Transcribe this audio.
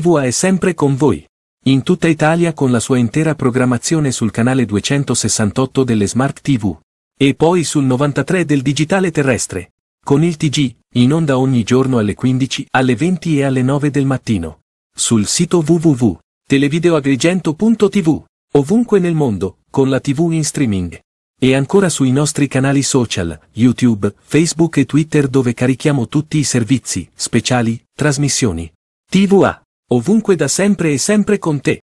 TVA è sempre con voi. In tutta Italia con la sua intera programmazione sul canale 268 delle Smart TV. E poi sul 93 del digitale terrestre. Con il TG, in onda ogni giorno alle 15, alle 20 e alle 9 del mattino. Sul sito www.televideoagrigento.tv. Ovunque nel mondo, con la TV in streaming. E ancora sui nostri canali social, YouTube, Facebook e Twitter dove carichiamo tutti i servizi, speciali, trasmissioni. TVA ovunque da sempre e sempre con te.